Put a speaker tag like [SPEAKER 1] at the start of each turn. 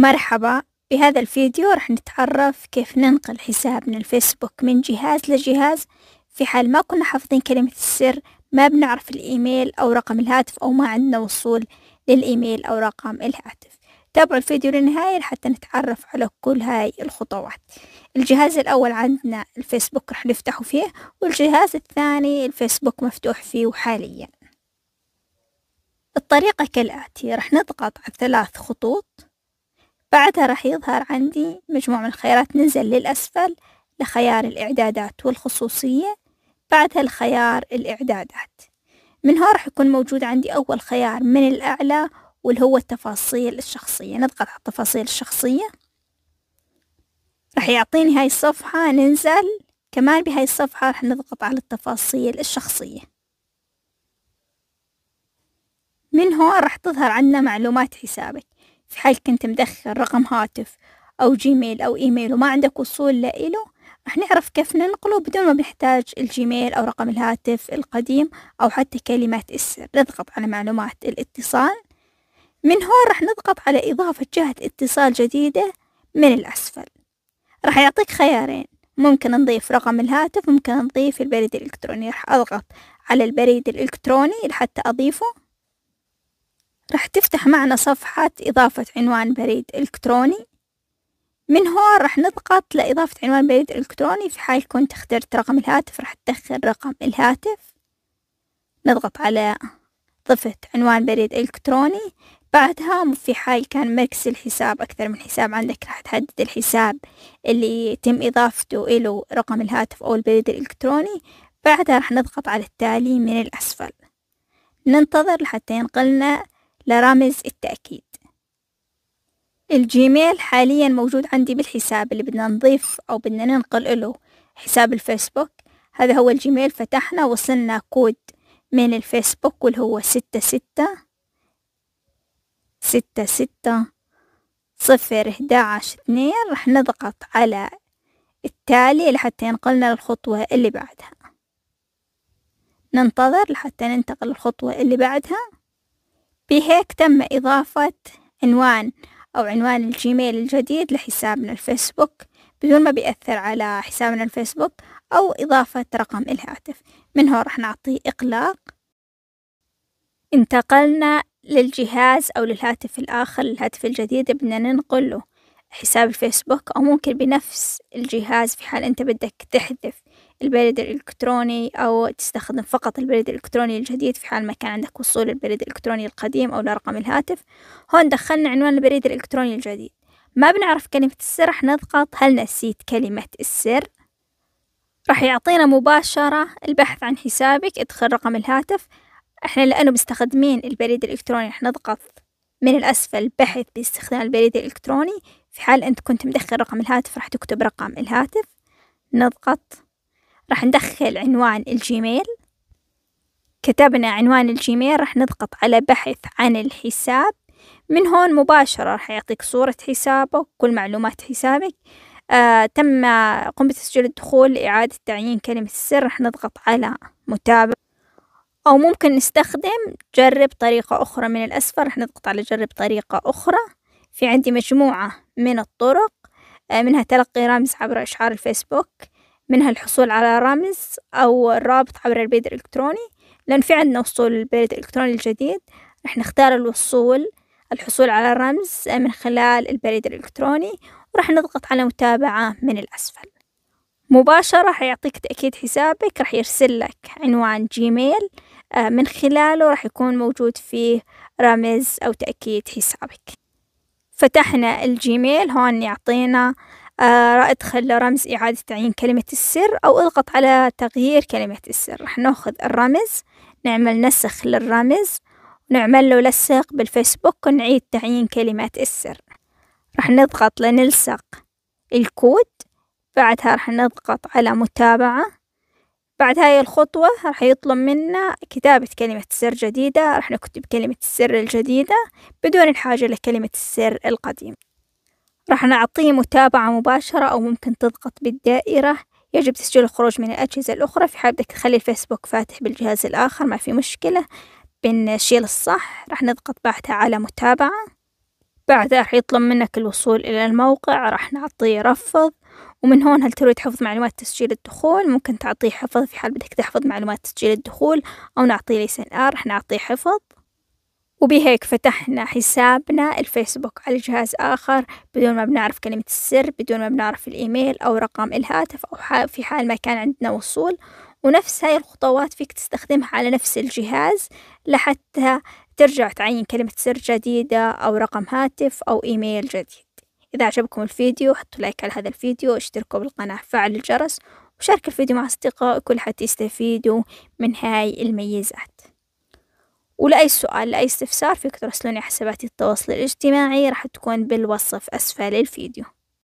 [SPEAKER 1] مرحبا بهذا الفيديو راح نتعرف كيف ننقل حساب من الفيسبوك من جهاز لجهاز في حال ما كنا حافظين كلمة السر ما بنعرف الإيميل أو رقم الهاتف أو ما عندنا وصول للإيميل أو رقم الهاتف تابعوا الفيديو للنهاية لحتى نتعرف على كل هاي الخطوات الجهاز الأول عندنا الفيسبوك راح نفتحه فيه والجهاز الثاني الفيسبوك مفتوح فيه حاليا الطريقة كالآتي راح نضغط على ثلاث خطوط بعدها راح يظهر عندي مجموعة من الخيارات نزل للأسفل لخيار الإعدادات والخصوصية بعدها الخيار الإعدادات من هون راح يكون موجود عندي أول خيار من الأعلى واللي هو التفاصيل الشخصية نضغط على التفاصيل الشخصية راح يعطيني هاي الصفحة ننزل كمان بهاي الصفحة راح نضغط على التفاصيل الشخصية من هون راح تظهر عنا معلومات حسابك في حال كنت مدخل رقم هاتف أو جيميل أو إيميل وما عندك وصول لإله راح نعرف كيف ننقله بدون ما بنحتاج الجيميل أو رقم الهاتف القديم أو حتى كلمات السر نضغط على معلومات الاتصال من هون راح نضغط على إضافة جهة اتصال جديدة من الأسفل راح يعطيك خيارين ممكن نضيف رقم الهاتف ممكن نضيف البريد الإلكتروني راح أضغط على البريد الإلكتروني لحتى أضيفه راح تفتح معنا صفحة إضافة عنوان بريد إلكتروني من هون راح نضغط لإضافة عنوان بريد إلكتروني في حال كنت اخترت رقم الهاتف راح تدخل رقم الهاتف نضغط على ضفت عنوان بريد إلكتروني بعدها في حال كان مركز الحساب أكثر من حساب عندك راح تحدد الحساب اللي يتم إضافته إله رقم الهاتف أو البريد الإلكتروني بعدها راح نضغط على التالي من الأسفل ننتظر لحتى ينقلنا لرمز التأكيد الجيميل حاليا موجود عندي بالحساب اللي بدنا نضيف أو بدنا ننقل له حساب الفيسبوك هذا هو الجيميل فتحنا وصلنا كود من الفيسبوك واللي هو ستة ستة ستة ستة صفر إحداعش اثنين راح نضغط على التالي لحتى ينقلنا للخطوة اللي بعدها ننتظر لحتى ننتقل للخطوة اللي بعدها بهيك تم إضافة عنوان أو عنوان الجيميل الجديد لحسابنا الفيسبوك بدون ما بيأثر على حسابنا الفيسبوك أو إضافة رقم الهاتف من هون راح نعطيه إقلاق انتقلنا للجهاز أو للهاتف الآخر الهاتف الجديد بدنا ننقله حساب الفيسبوك أو ممكن بنفس الجهاز في حال أنت بدك تحذف البريد الإلكتروني أو تستخدم فقط البريد الإلكتروني الجديد في حال ما كان عندك وصول البريد الإلكتروني القديم أو لرقم الهاتف هون دخلنا عنوان البريد الإلكتروني الجديد ما بنعرف كلمة السر راح نضغط هل نسيت كلمة السر راح يعطينا مباشرة البحث عن حسابك ادخل رقم الهاتف احنا لأنه مستخدمين البريد الإلكتروني راح نضغط من الأسفل بحث باستخدام البريد الإلكتروني في حال أنت كنت مدخل رقم الهاتف راح تكتب رقم الهاتف نضغط راح ندخل عنوان الجيميل كتبنا عنوان الجيميل راح نضغط على بحث عن الحساب من هون مباشرة راح يعطيك صورة حسابك وكل معلومات حسابك آه تم قم بتسجيل الدخول لإعادة تعيين كلمة السر راح نضغط على متابعة أو ممكن نستخدم جرب طريقة أخرى من الأسفل راح نضغط على جرب طريقة أخرى في عندي مجموعة من الطرق آه منها تلقي رمز عبر إشعار الفيسبوك منها الحصول على رمز أو رابط عبر البريد الإلكتروني لأن في عندنا وصول البريد الإلكتروني الجديد راح نختار الوصول الحصول على الرمز من خلال البريد الإلكتروني وراح نضغط على متابعة من الأسفل مباشرة راح يعطيك تأكيد حسابك راح يرسل لك عنوان جيميل آه، من خلاله راح يكون موجود فيه رمز أو تأكيد حسابك فتحنا الجيميل هون يعطينا ادخل آه، رمز إعادة تعيين كلمة السر أو اضغط على تغيير كلمة السر راح ناخذ الرمز نعمل نسخ للرمز ونعمل له لصق بالفيسبوك ونعيد تعيين كلمة السر راح نضغط لنلصق الكود بعدها راح نضغط على متابعة بعد هاي الخطوة راح يطلب منا كتابة كلمة سر جديدة راح نكتب كلمة السر الجديدة بدون الحاجة لكلمة السر القديمة راح نعطيه متابعة مباشرة أو ممكن تضغط بالدائرة يجب تسجيل الخروج من الأجهزة الأخرى في حال بدك تخلي الفيسبوك فاتح بالجهاز الآخر ما في مشكلة بنشيل الصح راح نضغط بعدها على متابعة بعدها راح يطلب منك الوصول إلى الموقع راح نعطيه رفض ومن هون هل تريد حفظ معلومات تسجيل الدخول ممكن تعطيه حفظ في حال بدك تحفظ معلومات تسجيل الدخول أو نعطيه ليسن آر راح نعطيه حفظ وبهيك فتحنا حسابنا الفيسبوك على جهاز آخر بدون ما بنعرف كلمة السر بدون ما بنعرف الإيميل أو رقم الهاتف أو في حال ما كان عندنا وصول ونفس هاي الخطوات فيك تستخدمها على نفس الجهاز لحتى ترجع تعين كلمة سر جديدة أو رقم هاتف أو إيميل جديد إذا عجبكم الفيديو حطوا لايك على هذا الفيديو اشتركوا بالقناة فعل الجرس وشاركوا الفيديو مع أصدقائكم حتى يستفيدوا من هاي الميزات ولأي سؤال لأي استفسار فيك ترسلوني حساباتي التواصل الاجتماعي راح تكون بالوصف أسفل الفيديو